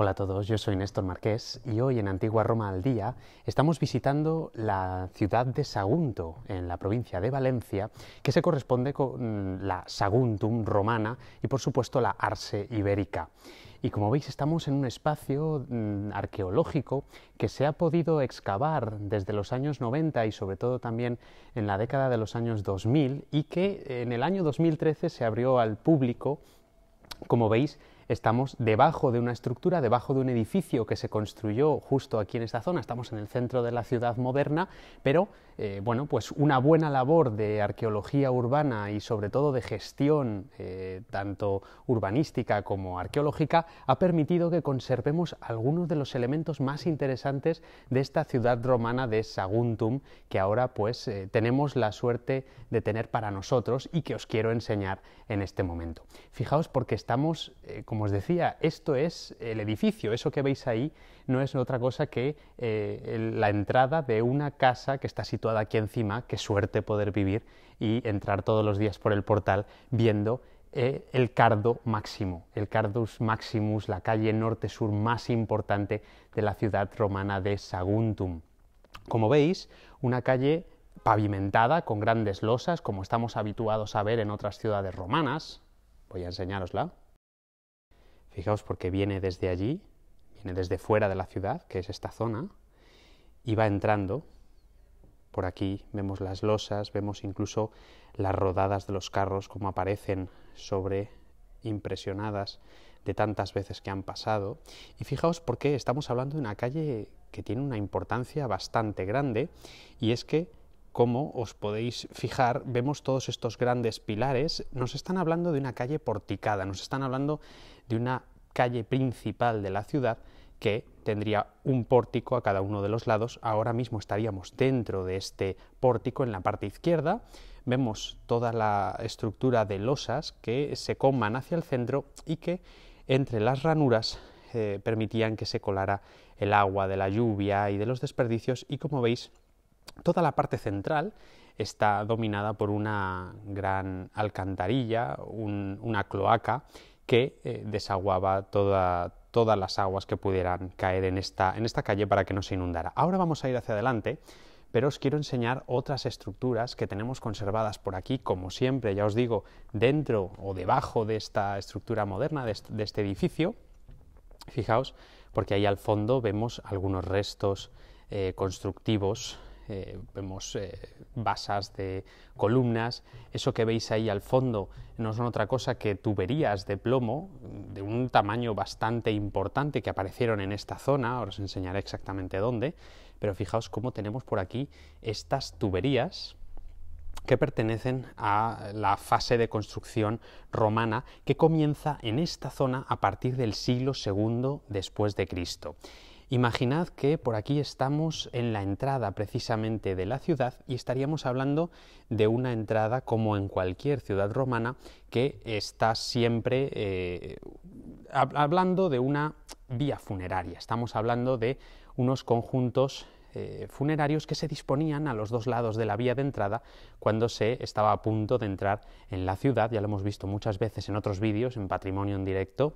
Hola a todos, yo soy Néstor Marqués y hoy en Antigua Roma al Día estamos visitando la ciudad de Sagunto, en la provincia de Valencia, que se corresponde con la Saguntum romana y por supuesto la Arse ibérica. Y como veis estamos en un espacio mm, arqueológico que se ha podido excavar desde los años 90 y sobre todo también en la década de los años 2000 y que en el año 2013 se abrió al público, como veis, estamos debajo de una estructura, debajo de un edificio que se construyó justo aquí en esta zona, estamos en el centro de la ciudad moderna, pero eh, bueno, pues una buena labor de arqueología urbana y sobre todo de gestión eh, tanto urbanística como arqueológica ha permitido que conservemos algunos de los elementos más interesantes de esta ciudad romana de Saguntum, que ahora pues eh, tenemos la suerte de tener para nosotros y que os quiero enseñar en este momento. Fijaos porque estamos como os decía, esto es el edificio, eso que veis ahí no es otra cosa que eh, la entrada de una casa que está situada aquí encima, qué suerte poder vivir y entrar todos los días por el portal viendo eh, el Cardo Máximo, el Cardus Maximus, la calle norte-sur más importante de la ciudad romana de Saguntum. Como veis, una calle pavimentada con grandes losas, como estamos habituados a ver en otras ciudades romanas. Voy a enseñárosla. Fijaos porque viene desde allí, viene desde fuera de la ciudad, que es esta zona, y va entrando. Por aquí vemos las losas, vemos incluso las rodadas de los carros como aparecen sobre impresionadas de tantas veces que han pasado. Y fijaos porque estamos hablando de una calle que tiene una importancia bastante grande y es que como os podéis fijar, vemos todos estos grandes pilares, nos están hablando de una calle porticada, nos están hablando de una calle principal de la ciudad que tendría un pórtico a cada uno de los lados. Ahora mismo estaríamos dentro de este pórtico en la parte izquierda. Vemos toda la estructura de losas que se coman hacia el centro y que entre las ranuras eh, permitían que se colara el agua de la lluvia y de los desperdicios y como veis Toda la parte central está dominada por una gran alcantarilla, una cloaca que eh, desaguaba todas las aguas que pudieran caer en esta, calle para que no se inundara. Ahora vamos a ir hacia adelante pero os quiero enseñar otras estructuras que tenemos conservadas por aquí, como siempre, ya os digo, dentro o debajo de esta estructura moderna, de este, edificio. Fijaos, porque ahí al fondo vemos algunos restos eh, constructivos eh, vemos eh, basas de columnas, eso que veis ahí al fondo no son otra cosa que tuberías de plomo mm, de un tamaño bastante importante que aparecieron en esta zona, ahora os enseñaré exactamente dónde, pero fijaos cómo tenemos por aquí estas tuberías que pertenecen a la fase de construcción romana que comienza en esta zona a partir del siglo II después de Cristo. Imaginad que por aquí estamos en la entrada precisamente de la ciudad y estaríamos hablando de una entrada como en cualquier ciudad romana que está siempre eh, hablando de una vía funeraria. Estamos hablando de unos conjuntos eh, funerarios que se disponían a los dos lados de la vía de entrada cuando se estaba a punto de entrar en la ciudad. Ya lo hemos visto muchas veces en otros vídeos, en Patrimonio en Directo,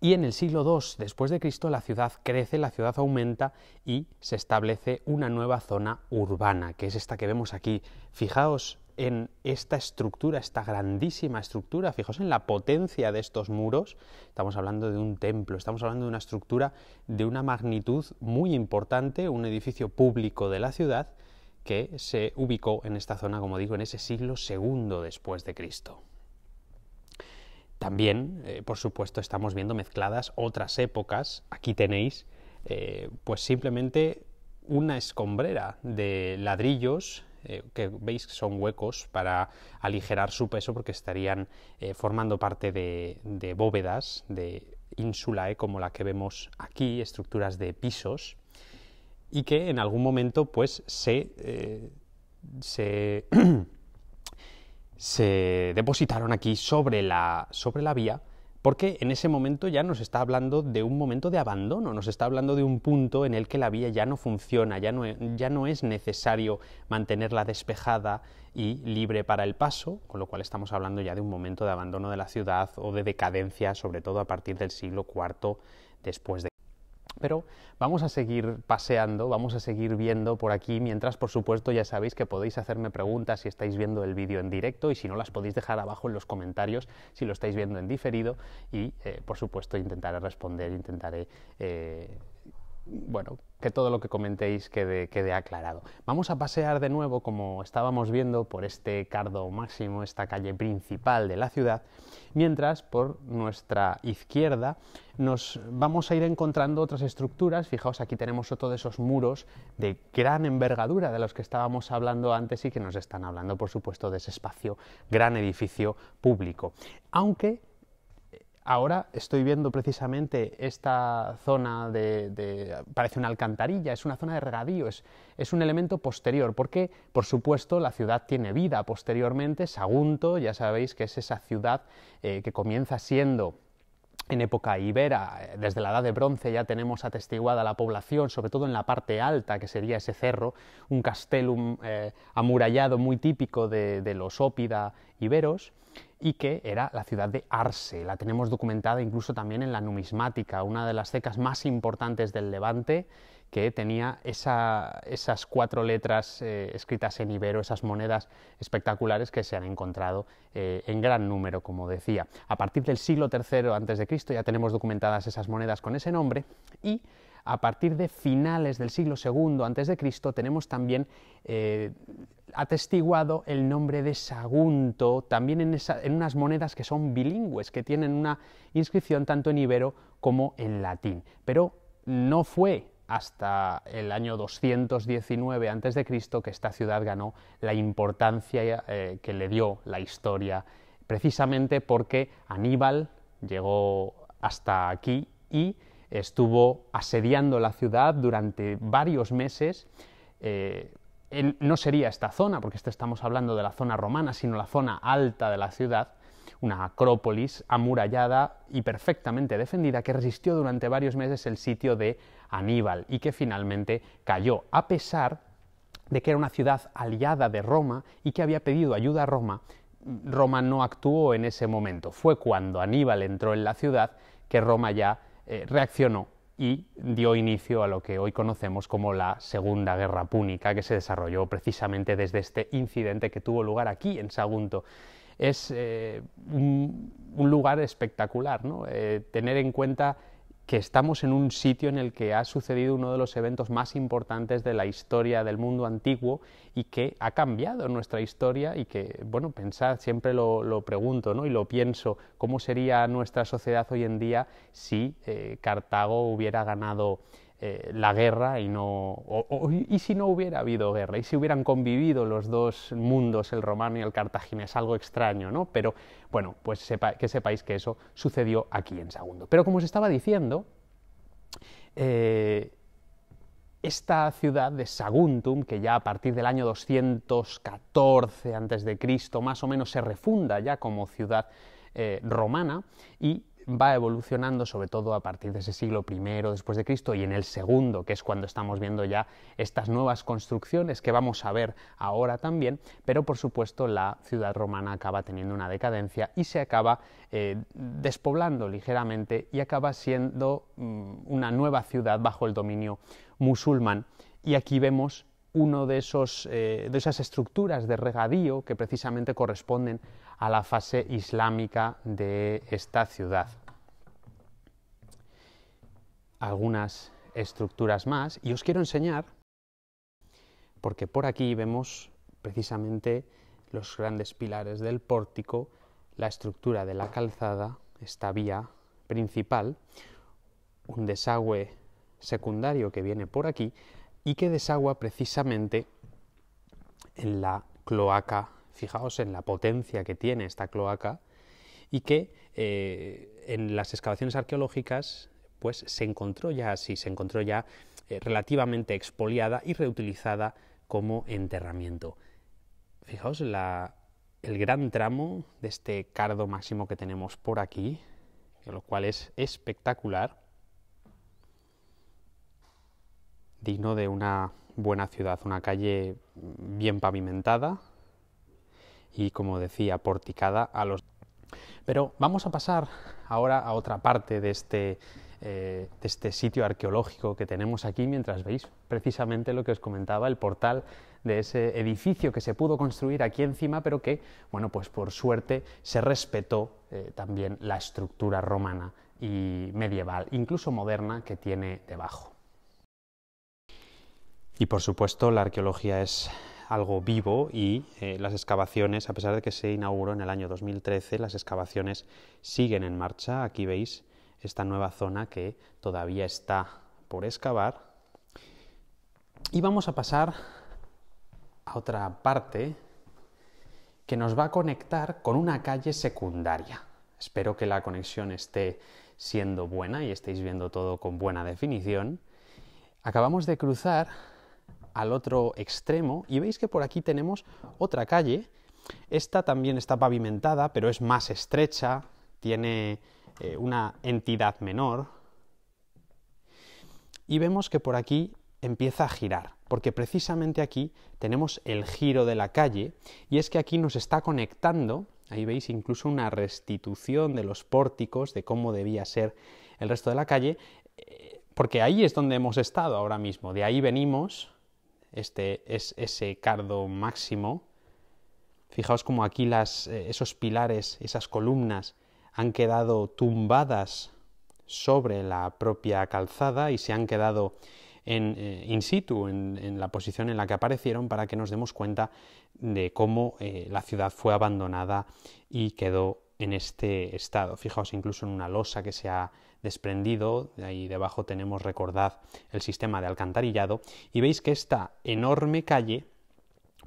y en el siglo II después de Cristo la ciudad crece, la ciudad aumenta y se establece una nueva zona urbana, que es esta que vemos aquí. Fijaos en esta estructura, esta grandísima estructura, fijaos en la potencia de estos muros. Estamos hablando de un templo, estamos hablando de una estructura de una magnitud muy importante, un edificio público de la ciudad que se ubicó en esta zona, como digo, en ese siglo II después de Cristo. También, eh, por supuesto, estamos viendo mezcladas otras épocas. Aquí tenéis, eh, pues simplemente una escombrera de ladrillos eh, que veis que son huecos para aligerar su peso porque estarían formando parte de, bóvedas, de insulae como la que vemos aquí, estructuras de pisos, y que en algún momento pues se se depositaron aquí sobre la, sobre la vía porque en ese momento ya nos está hablando de un momento de abandono, nos está hablando de un punto en el que la vía ya no funciona, ya no, e, ya no, es necesario mantenerla despejada y libre para el paso, con lo cual estamos hablando ya de un momento de abandono de la ciudad o de decadencia, sobre todo a partir del siglo IV después de pero vamos a seguir paseando, vamos a seguir viendo por aquí, mientras por supuesto ya sabéis que podéis hacerme preguntas si estáis viendo el vídeo en directo y si no las podéis dejar abajo en los comentarios si lo estáis viendo en diferido y eh, por supuesto intentaré responder, intentaré, eh, bueno, que todo lo que comentéis quede, aclarado. Vamos a pasear de nuevo, como estábamos viendo, por este Cardo Máximo, esta calle principal de la ciudad, mientras por nuestra izquierda nos vamos a ir encontrando otras estructuras. Fijaos, aquí tenemos otro de esos muros de gran envergadura de los que estábamos hablando antes y que nos están hablando, por supuesto, de ese espacio, gran edificio público. Aunque Ahora estoy viendo precisamente esta zona de, parece una alcantarilla, es una zona de regadío, es, un elemento posterior, porque por supuesto la ciudad tiene vida posteriormente, Sagunto, ya sabéis que es esa ciudad eh, que comienza siendo en época ibera, eh, desde la edad de bronce ya tenemos atestiguada la población, sobre todo en la parte alta, que sería ese cerro, un castellum eh, amurallado muy típico de, de los ópida iberos, y que era la ciudad de Arce. La tenemos documentada incluso también en la numismática, una de las cecas más importantes del Levante, que tenía esas cuatro letras eh, escritas en ibero, esas monedas espectaculares que se han encontrado eh, en gran número, como decía. A partir del siglo III a.C. ya tenemos documentadas esas monedas con ese nombre y a partir de finales del siglo II a.C. tenemos también eh, atestiguado el nombre de Sagunto también en, unas monedas que son bilingües, que tienen una inscripción tanto en ibero como en latín. Pero no fue hasta el año 219 a.C. que esta ciudad ganó la importancia eh, que le dio la historia, precisamente porque Aníbal llegó hasta aquí y estuvo asediando la ciudad durante varios meses. Eh, no sería esta zona, porque estamos hablando de la zona romana, sino la zona alta de la ciudad, una acrópolis amurallada y perfectamente defendida que resistió durante varios meses el sitio de Aníbal y que finalmente cayó, a pesar de que era una ciudad aliada de Roma y que había pedido ayuda a Roma. Roma no actuó en ese momento. Fue cuando Aníbal entró en la ciudad que Roma ya eh, reaccionó y dio inicio a lo que hoy conocemos como la Segunda Guerra Púnica, que se desarrolló precisamente desde este incidente que tuvo lugar aquí en Sagunto. Es eh, un, lugar espectacular, ¿no? Eh, tener en cuenta que estamos en un sitio en el que ha sucedido uno de los eventos más importantes de la historia del mundo antiguo y que ha cambiado nuestra historia y que, bueno, pensad, siempre lo, pregunto ¿no? y lo pienso, ¿cómo sería nuestra sociedad hoy en día si eh, Cartago hubiera ganado eh, la guerra y no... y si no hubiera habido guerra, y si hubieran convivido los dos mundos, el romano y el cartaginés, algo extraño, ¿no? Pero bueno, pues que sepáis que eso sucedió aquí en Segundo. Pero como os estaba diciendo, eh, esta ciudad de Saguntum, que ya a partir del año 214 a.C. más o menos se refunda ya como ciudad eh, romana y va evolucionando sobre todo a partir de ese siglo I después de Cristo y en el segundo, que es cuando estamos viendo ya estas nuevas construcciones que vamos a ver ahora también, pero por supuesto la ciudad romana acaba teniendo una decadencia y se acaba eh, despoblando ligeramente y acaba siendo mm, una nueva ciudad bajo el dominio musulmán. Y aquí vemos uno de eh, esas estructuras de regadío que precisamente corresponden a la fase islámica de esta ciudad. Algunas estructuras más y os quiero enseñar, porque por aquí vemos precisamente los grandes pilares del pórtico, la estructura de la calzada, esta vía principal, un desagüe secundario que viene por aquí y que desagua precisamente en la cloaca Fijaos en la potencia que tiene esta cloaca y que eh, en las excavaciones arqueológicas pues se encontró ya así, se encontró ya eh, relativamente expoliada y reutilizada como enterramiento. Fijaos el gran tramo de este cardo máximo que tenemos por aquí, lo cual es espectacular, digno de una buena ciudad, una calle bien pavimentada, y, como decía, porticada a los... Pero vamos a pasar ahora a otra parte este, eh, de este, sitio arqueológico que tenemos aquí, mientras veis precisamente lo que os comentaba, el portal de ese edificio que se pudo construir aquí encima, pero que, bueno, pues por suerte se respetó eh, también la estructura romana y medieval, incluso moderna, que tiene debajo. Y por supuesto, la arqueología es algo vivo y eh, las excavaciones, a pesar de que se inauguró en el año 2013, las excavaciones siguen en marcha. Aquí veis esta nueva zona que todavía está por excavar. Y vamos a pasar a otra parte que nos va a conectar con una calle secundaria. Espero que la conexión esté siendo buena y estéis viendo todo con buena definición. Acabamos de cruzar al otro extremo y veis que por aquí tenemos otra calle. Esta también está pavimentada, pero es más estrecha, tiene eh, una entidad menor. Y vemos que por aquí empieza a girar, porque precisamente aquí tenemos el giro de la calle y es que aquí nos está conectando, ahí veis incluso una restitución de los pórticos, de cómo debía ser el resto de la calle, eh, porque ahí es donde hemos estado ahora mismo, de ahí venimos este es ese cardo máximo. Fijaos como aquí eh, esos pilares, esas columnas han quedado tumbadas sobre la propia calzada y se han quedado eh, in situ, en, la posición en la que aparecieron, para que nos demos cuenta de cómo eh, la ciudad fue abandonada y quedó en este estado. Fijaos incluso en una losa que se ha desprendido, de ahí debajo tenemos, recordad, el sistema de alcantarillado, y veis que esta enorme calle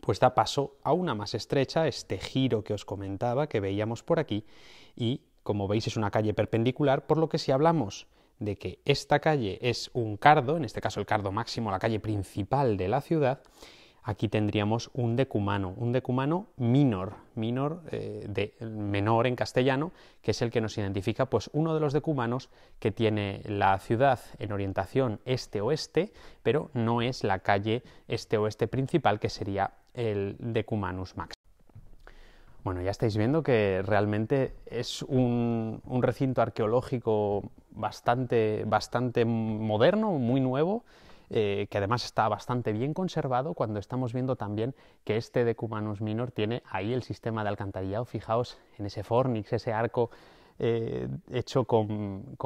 pues da paso a una más estrecha, este giro que os comentaba, que veíamos por aquí, y como veis es una calle perpendicular, por lo que si hablamos de que esta calle es un cardo, en este caso el cardo máximo, la calle principal de la ciudad, Aquí tendríamos un decumano, un decumano minor, eh, menor en castellano, que es el que nos identifica pues uno de los decumanos que tiene la ciudad en orientación este-oeste, pero no es la calle este-oeste principal que sería el decumanus max. Bueno, ya estáis viendo que realmente es un, un recinto arqueológico bastante, bastante moderno, muy nuevo, eh, que además está bastante bien conservado cuando estamos viendo también que este Decumanus minor tiene ahí el sistema de alcantarillado. Fijaos en ese fornix, ese arco eh, hecho con,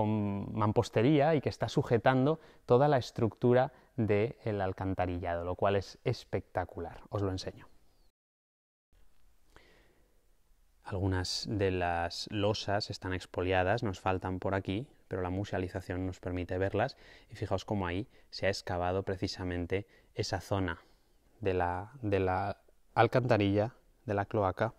mampostería y que está sujetando toda la estructura del alcantarillado, lo cual es espectacular. Os lo enseño. Algunas de las losas están expoliadas, nos faltan por aquí, pero la musealización nos permite verlas y fijaos cómo ahí se ha excavado precisamente esa zona de la, de la alcantarilla, de la cloaca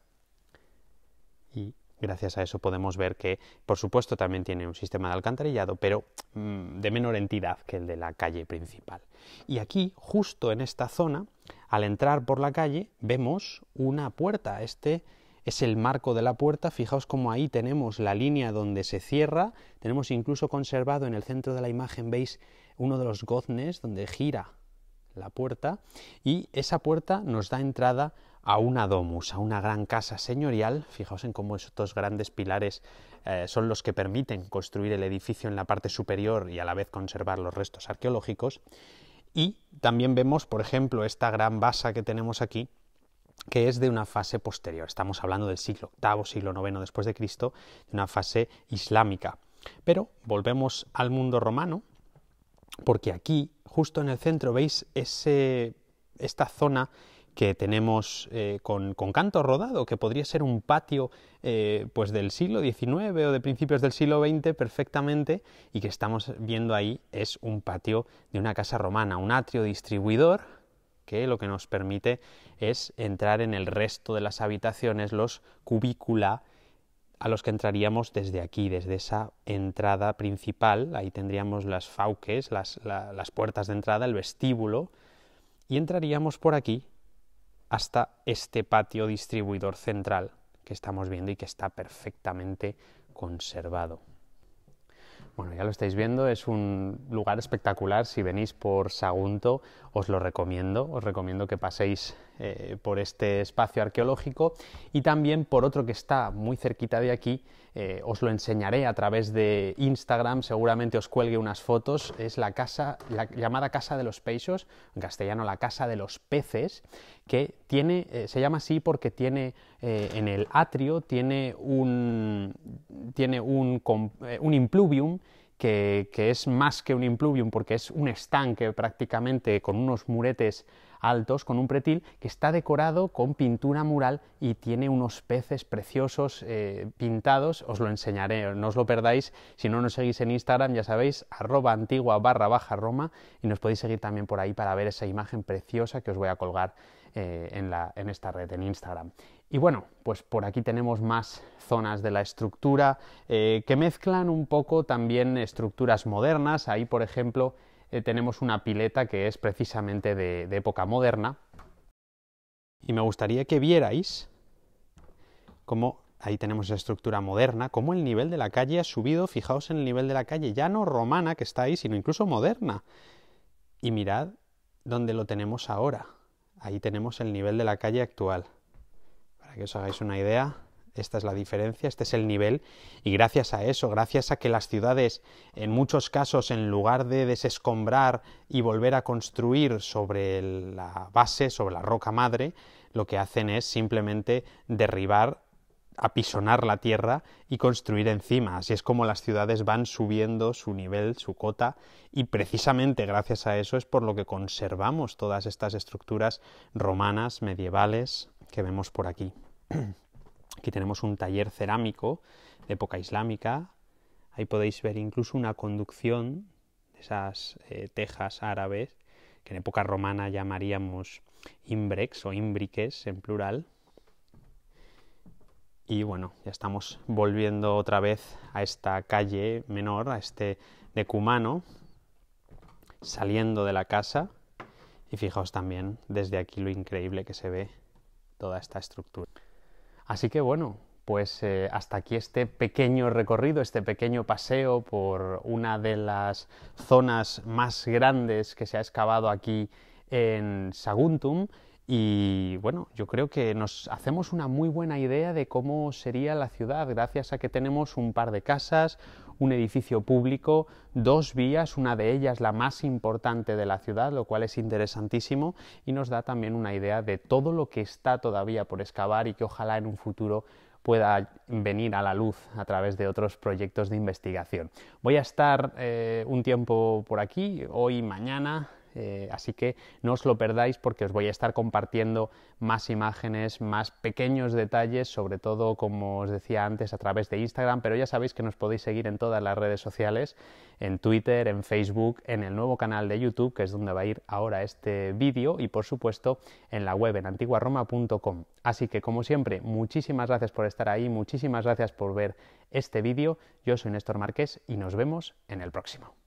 y gracias a eso podemos ver que, por supuesto, también tiene un sistema de alcantarillado, pero mm, de menor entidad que el de la calle principal. Y aquí, justo en esta zona, al entrar por la calle, vemos una puerta. Este es el marco de la puerta. Fijaos cómo ahí tenemos la línea donde se cierra. Tenemos incluso conservado en el centro de la imagen, veis, uno de los goznes donde gira la puerta. Y esa puerta nos da entrada a una domus, a una gran casa señorial. Fijaos en cómo estos grandes pilares eh, son los que permiten construir el edificio en la parte superior y a la vez conservar los restos arqueológicos. Y también vemos, por ejemplo, esta gran basa que tenemos aquí, que es de una fase posterior. Estamos hablando del siglo VIII, siglo IX después de Cristo, de una fase islámica. Pero volvemos al mundo romano, porque aquí, justo en el centro, veis ese, esta zona que tenemos eh, con, canto rodado, que podría ser un patio eh, pues del siglo XIX o de principios del siglo XX perfectamente, y que estamos viendo ahí es un patio de una casa romana, un atrio distribuidor que lo que nos permite es entrar en el resto de las habitaciones, los cubícula a los que entraríamos desde aquí, desde esa entrada principal. Ahí tendríamos las fauques, las, las puertas de entrada, el vestíbulo, y entraríamos por aquí hasta este patio distribuidor central que estamos viendo y que está perfectamente conservado. Bueno, ya lo estáis viendo, es un lugar espectacular. Si venís por Sagunto, os lo recomiendo. Os recomiendo que paséis eh, por este espacio arqueológico y también por otro que está muy cerquita de aquí. Eh, os lo enseñaré a través de Instagram, seguramente os cuelgue unas fotos. Es la casa, la llamada Casa de los Peixos, en castellano la Casa de los Peces, que tiene, eh, se llama así porque tiene en el atrio, tiene un, tiene un, impluvium que, es más que un impluvium porque es un estanque prácticamente con unos muretes altos con un pretil que está decorado con pintura mural y tiene unos peces preciosos eh, pintados. Os lo enseñaré, no os lo perdáis. Si no nos seguís en Instagram, ya sabéis, arroba antigua barra baja Roma y nos podéis seguir también por ahí para ver esa imagen preciosa que os voy a colgar eh, en, esta red, en Instagram. Y bueno, pues por aquí tenemos más zonas de la estructura eh, que mezclan un poco también estructuras modernas. Ahí, por ejemplo, eh, tenemos una pileta que es precisamente de, época moderna. Y me gustaría que vierais cómo ahí tenemos esa estructura moderna, cómo el nivel de la calle ha subido, fijaos en el nivel de la calle, ya no romana que está ahí, sino incluso moderna. Y mirad dónde lo tenemos ahora. Ahí tenemos el nivel de la calle actual. Para que os hagáis una idea, esta es la diferencia, este es el nivel y gracias a eso, gracias a que las ciudades en muchos casos en lugar de desescombrar y volver a construir sobre la base, sobre la roca madre, lo que hacen es simplemente derribar apisonar la tierra y construir encima. Así es como las ciudades van subiendo su nivel, su cota, y precisamente gracias a eso es por lo que conservamos todas estas estructuras romanas, medievales, que vemos por aquí. Aquí tenemos un taller cerámico de época islámica. Ahí podéis ver incluso una conducción de esas eh, tejas árabes que en época romana llamaríamos imbrex o imbriques en plural. Y bueno, ya estamos volviendo otra vez a esta calle menor, a este decumano, saliendo de la casa. Y fijaos también desde aquí lo increíble que se ve toda esta estructura. Así que bueno, pues eh, hasta aquí este pequeño recorrido, este pequeño paseo por una de las zonas más grandes que se ha excavado aquí en Saguntum y bueno, yo creo que nos hacemos una muy buena idea de cómo sería la ciudad gracias a que tenemos un par de casas, un edificio público, dos vías, una de ellas la más importante de la ciudad, lo cual es interesantísimo y nos da también una idea de todo lo que está todavía por excavar y que ojalá en un futuro pueda venir a la luz a través de otros proyectos de investigación. Voy a estar eh, un tiempo por aquí, hoy, mañana, eh, así que no os lo perdáis porque os voy a estar compartiendo más imágenes, más pequeños detalles, sobre todo como os decía antes a través de Instagram, pero ya sabéis que nos podéis seguir en todas las redes sociales, en Twitter, en Facebook, en el nuevo canal de YouTube, que es donde va a ir ahora este vídeo, y por supuesto en la web en antiguaroma.com. Así que como siempre, muchísimas gracias por estar ahí, muchísimas gracias por ver este vídeo. Yo soy Néstor Márquez y nos vemos en el próximo.